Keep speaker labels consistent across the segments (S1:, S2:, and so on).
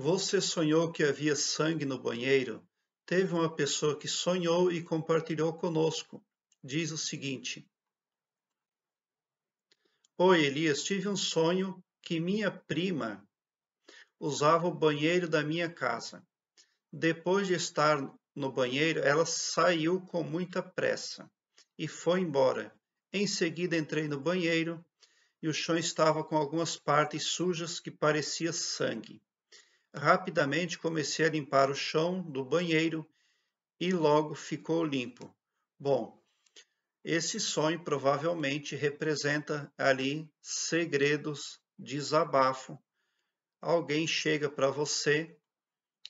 S1: Você sonhou que havia sangue no banheiro? Teve uma pessoa que sonhou e compartilhou conosco. Diz o seguinte: Oi, Elias, tive um sonho que minha prima usava o banheiro da minha casa. Depois de estar no banheiro, ela saiu com muita pressa e foi embora. Em seguida, entrei no banheiro e o chão estava com algumas partes sujas que parecia sangue. Rapidamente comecei a limpar o chão do banheiro e logo ficou limpo. Bom, esse sonho provavelmente representa ali segredos, desabafo. Alguém chega para você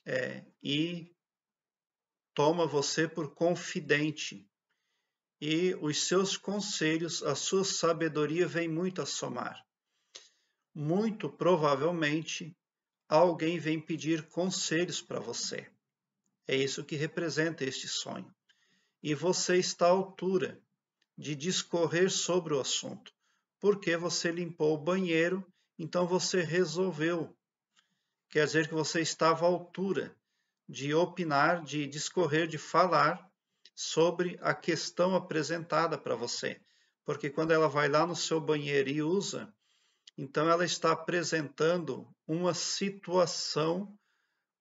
S1: é, e toma você por confidente. E os seus conselhos, a sua sabedoria vem muito a somar. Muito provavelmente alguém vem pedir conselhos para você. É isso que representa este sonho. E você está à altura de discorrer sobre o assunto, porque você limpou o banheiro, então você resolveu. Quer dizer que você estava à altura de opinar, de discorrer, de falar sobre a questão apresentada para você. Porque quando ela vai lá no seu banheiro e usa, então, ela está apresentando uma situação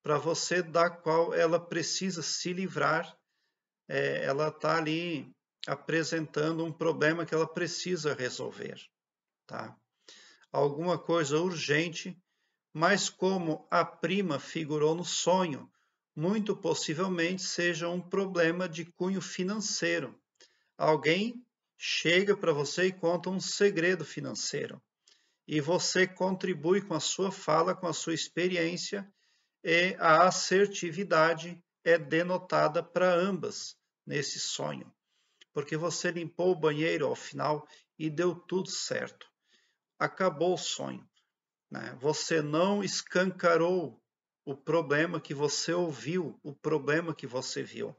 S1: para você da qual ela precisa se livrar. É, ela está ali apresentando um problema que ela precisa resolver, tá? Alguma coisa urgente, mas como a prima figurou no sonho, muito possivelmente seja um problema de cunho financeiro. Alguém chega para você e conta um segredo financeiro e você contribui com a sua fala, com a sua experiência, e a assertividade é denotada para ambas nesse sonho, porque você limpou o banheiro ao final e deu tudo certo. Acabou o sonho. Né? Você não escancarou o problema que você ouviu, o problema que você viu,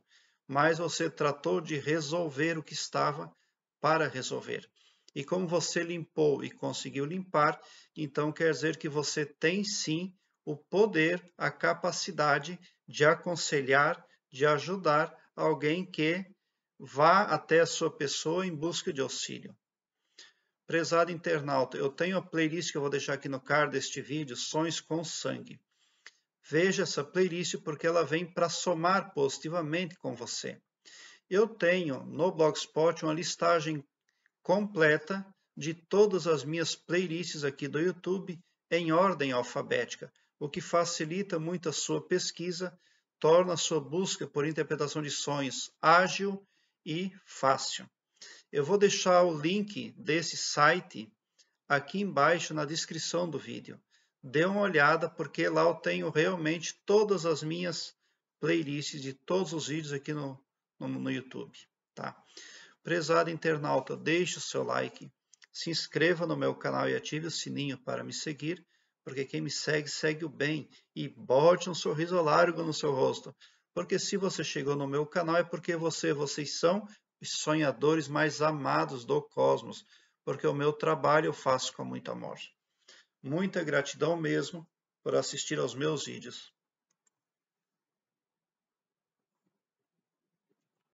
S1: mas você tratou de resolver o que estava para resolver. E como você limpou e conseguiu limpar, então quer dizer que você tem sim o poder, a capacidade de aconselhar, de ajudar alguém que vá até a sua pessoa em busca de auxílio. Prezado internauta, eu tenho a playlist que eu vou deixar aqui no card deste vídeo, Sonhos com Sangue. Veja essa playlist porque ela vem para somar positivamente com você. Eu tenho no Blogspot uma listagem completa de todas as minhas playlists aqui do YouTube em ordem alfabética, o que facilita muito a sua pesquisa, torna a sua busca por interpretação de sonhos ágil e fácil. Eu vou deixar o link desse site aqui embaixo na descrição do vídeo. Dê uma olhada porque lá eu tenho realmente todas as minhas playlists de todos os vídeos aqui no, no, no YouTube. Tá? Prezado internauta, deixe o seu like, se inscreva no meu canal e ative o sininho para me seguir, porque quem me segue, segue o bem e bote um sorriso largo no seu rosto, porque se você chegou no meu canal é porque você, vocês são os sonhadores mais amados do cosmos, porque o meu trabalho eu faço com muito amor. Muita gratidão mesmo por assistir aos meus vídeos.